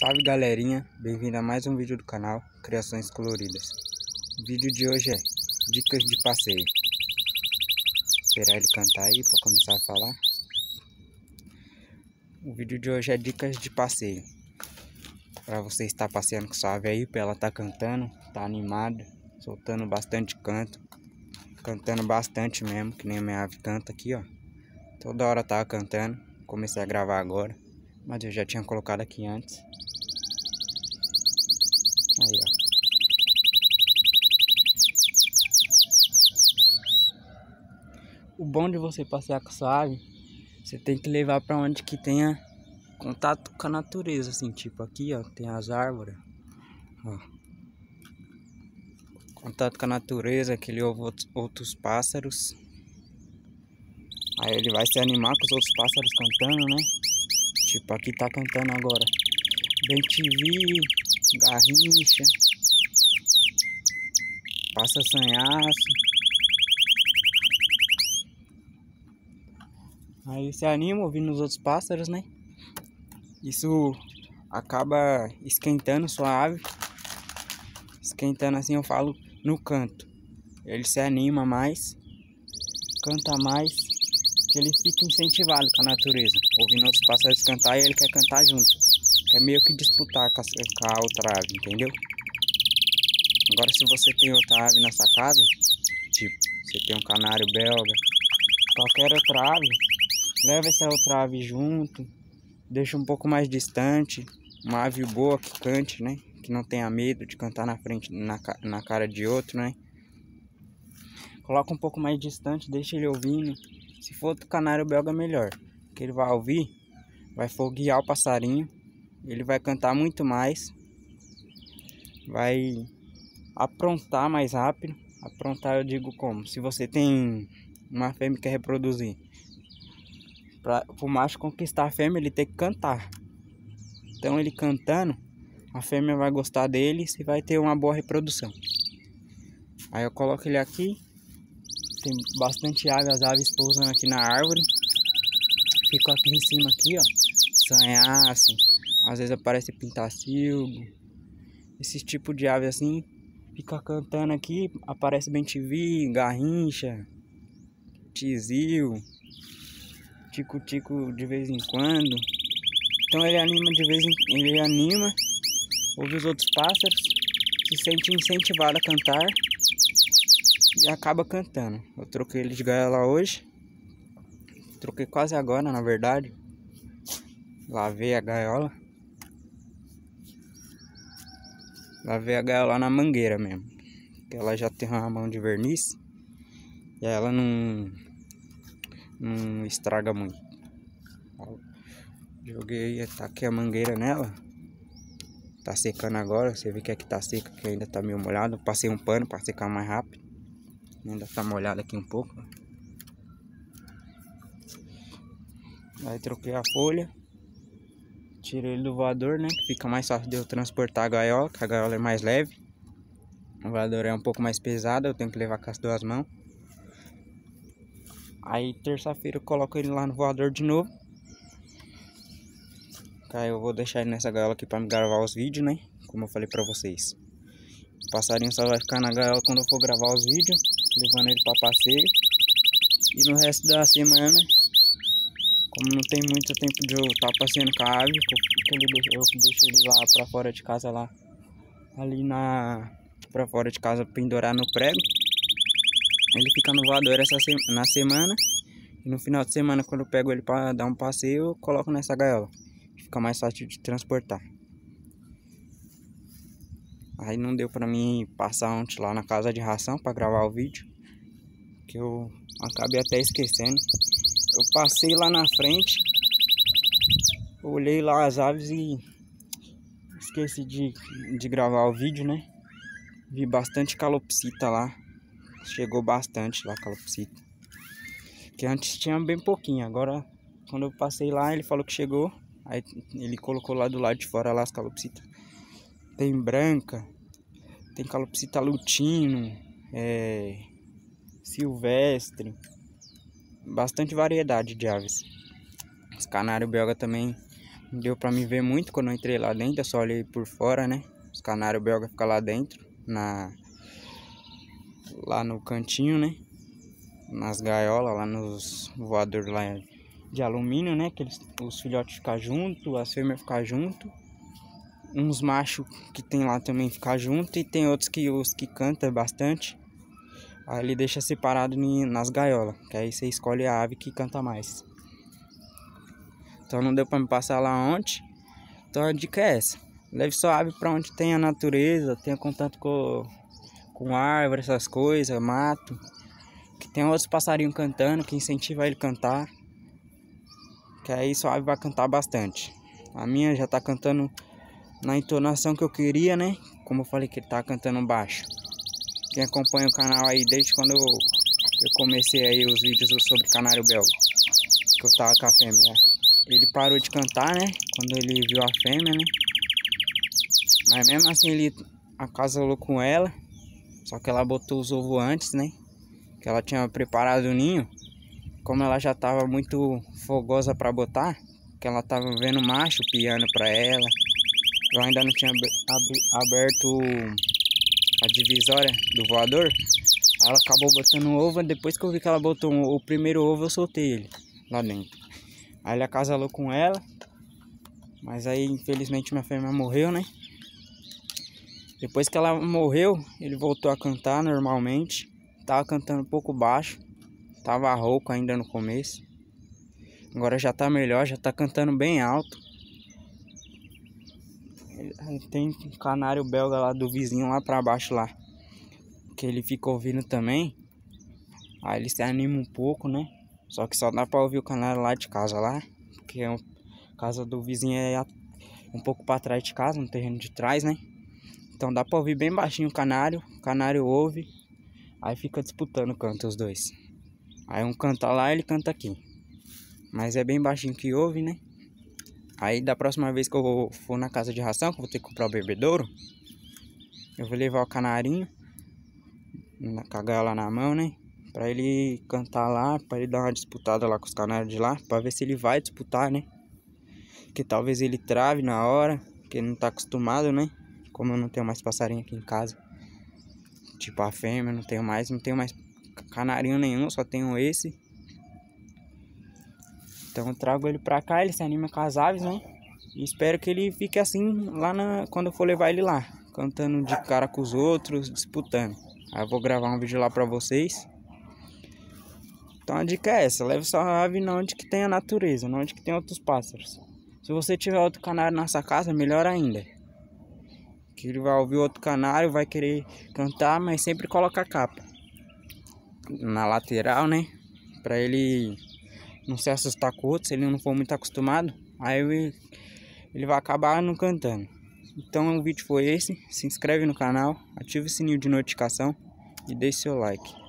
Salve galerinha, bem-vindo a mais um vídeo do canal Criações Coloridas. O vídeo de hoje é dicas de passeio. Esperar ele cantar aí para começar a falar. O vídeo de hoje é dicas de passeio. Para você estar passeando com sua ave aí, para ela tá cantando, tá animada, soltando bastante canto, cantando bastante mesmo, que nem a minha ave canta aqui, ó. Toda hora tava cantando, comecei a gravar agora, mas eu já tinha colocado aqui antes. Aí, ó. O bom de você passear com sua ave, você tem que levar para onde que tenha contato com a natureza, assim, tipo aqui, ó, tem as árvores, ó. Contato com a natureza, que ele ouve outros pássaros. Aí ele vai se animar com os outros pássaros cantando, né? Tipo, aqui tá cantando agora. Bem te vi, Garrincha, Passa Sanhaço. Aí se anima ouvindo os outros pássaros, né? Isso acaba esquentando sua ave. Esquentando assim, eu falo, no canto. Ele se anima mais, canta mais, que ele fica incentivado com a natureza. Ouvindo outros pássaros cantar e ele quer cantar junto. É meio que disputar com a, com a outra ave, entendeu? Agora se você tem outra ave nessa casa, tipo, você tem um canário belga, qualquer outra ave, leva essa outra ave junto, deixa um pouco mais distante, uma ave boa que cante, né? Que não tenha medo de cantar na frente, na, na cara de outro, né? Coloca um pouco mais distante, deixa ele ouvindo. Se for outro canário belga, é melhor. Que ele vai ouvir, vai foguear o passarinho ele vai cantar muito mais, vai aprontar mais rápido. Aprontar eu digo como? Se você tem uma fêmea que quer reproduzir, para o macho conquistar a fêmea ele tem que cantar. Então ele cantando, a fêmea vai gostar dele e vai ter uma boa reprodução. Aí eu coloco ele aqui, tem bastante água, as aves pousando aqui na árvore. Fico aqui em cima aqui, ó, sanhar assim às vezes aparece pintacilgo, esses tipo de aves assim, fica cantando aqui, aparece bentivi, garrincha, tizil, tico-tico de vez em quando. Então ele anima de vez em ele anima, ouve os outros pássaros, se sente incentivado a cantar e acaba cantando. Eu troquei ele de gaiola hoje. Troquei quase agora, na verdade. Lavei a gaiola. da VH é lá na mangueira mesmo. ela já tem uma mão de verniz e ela não, não estraga muito. Joguei, tá aqui a mangueira nela. Tá secando agora, você vê que aqui tá seca, que ainda tá meio molhado. Passei um pano para secar mais rápido. Ainda tá molhado aqui um pouco. Aí troquei a folha tiro ele do voador, né? Que fica mais fácil de eu transportar a gaiola, que a gaiola é mais leve. O voador é um pouco mais pesado, eu tenho que levar com as duas mãos. Aí terça-feira eu coloco ele lá no voador de novo. aí eu vou deixar ele nessa gaiola aqui pra me gravar os vídeos, né? Como eu falei pra vocês. O passarinho só vai ficar na gaiola quando eu for gravar os vídeos, levando ele pra passeio. E no resto da semana como não tem muito tempo de eu estar tá passeando com a ave, eu deixo ele lá para fora de casa lá. Ali na. para fora de casa pendurar no prego. Ele fica no voador essa se... na semana. E no final de semana, quando eu pego ele para dar um passeio, eu coloco nessa gaiola. Fica mais fácil de transportar. Aí não deu pra mim passar ontem lá na casa de ração pra gravar o vídeo. Que eu acabei até esquecendo. Eu passei lá na frente, olhei lá as aves e esqueci de, de gravar o vídeo, né? Vi bastante calopsita lá. Chegou bastante lá calopsita. Que antes tinha bem pouquinho, agora quando eu passei lá, ele falou que chegou. Aí ele colocou lá do lado de fora lá as calopsitas. Tem branca, tem calopsita lutino, é, silvestre bastante variedade de aves. Os canários belga também deu para me ver muito quando eu entrei lá dentro, eu só olhei por fora, né? Os canários belga ficam lá dentro, na lá no cantinho, né? Nas gaiolas, lá nos voadores lá de alumínio, né? Que eles, os filhotes ficam junto, as fêmeas ficam junto. Uns machos que tem lá também ficar junto e tem outros que os que canta bastante. Aí ele deixa separado nas gaiolas, que aí você escolhe a ave que canta mais. Então não deu para me passar lá ontem. Então a dica é essa. Leve sua ave para onde tem a natureza, tenha contato com, com árvore, essas coisas, mato. Que tem outros passarinhos cantando, que incentiva ele a cantar. Que aí sua ave vai cantar bastante. A minha já tá cantando na entonação que eu queria, né? Como eu falei que ele tá cantando baixo. Quem acompanha o canal aí desde quando eu, comecei aí os vídeos sobre Canário Belga, que eu tava com a fêmea. É. Ele parou de cantar, né? Quando ele viu a fêmea, né? Mas mesmo assim ele acasalou com ela. Só que ela botou os ovos antes, né? Que ela tinha preparado o ninho. Como ela já tava muito fogosa para botar, que ela tava vendo macho piano para ela. Eu ainda não tinha aberto a divisória do voador, ela acabou botando um ovo, depois que eu vi que ela botou um, o primeiro ovo, eu soltei ele lá dentro. Aí ele acasalou com ela, mas aí infelizmente minha fêmea morreu, né? Depois que ela morreu, ele voltou a cantar normalmente. Tava cantando um pouco baixo, tava rouco ainda no começo. Agora já tá melhor, já tá cantando bem alto tem um canário belga lá do vizinho lá pra baixo lá. Que ele fica ouvindo também. Aí ele se anima um pouco, né? Só que só dá pra ouvir o canário lá de casa lá. Porque a é casa do vizinho é um pouco pra trás de casa, no terreno de trás, né? Então dá pra ouvir bem baixinho o canário. O canário ouve. Aí fica disputando o canto os dois. Aí um canta lá, ele canta aqui. Mas é bem baixinho que ouve, né? Aí da próxima vez que eu for na casa de ração, que eu vou ter que comprar o bebedouro, eu vou levar o canarinho, cagar lá na mão, né? Pra ele cantar lá, pra ele dar uma disputada lá com os canários de lá, pra ver se ele vai disputar, né? Que talvez ele trave na hora, que ele não tá acostumado, né? Como eu não tenho mais passarinho aqui em casa. Tipo a fêmea, não tenho mais, não tenho mais canarinho nenhum, só tenho esse então eu trago ele pra cá, ele se anima com as aves, né? E espero que ele fique assim lá na, quando eu for levar ele lá, cantando de cara com os outros, disputando. Aí eu vou gravar um vídeo lá pra vocês. Então a dica é essa, leve sua ave na onde que tem a natureza, na onde que tem outros pássaros. Se você tiver outro canário na sua casa, melhor ainda. Que ele vai ouvir outro canário, vai querer cantar, mas sempre coloca a capa. Na lateral, né? Pra ele não se assustar com outro, se ele não for muito acostumado, aí ele, vai acabar não cantando. Então o vídeo foi esse, se inscreve no canal, ativa o sininho de notificação e deixe seu like.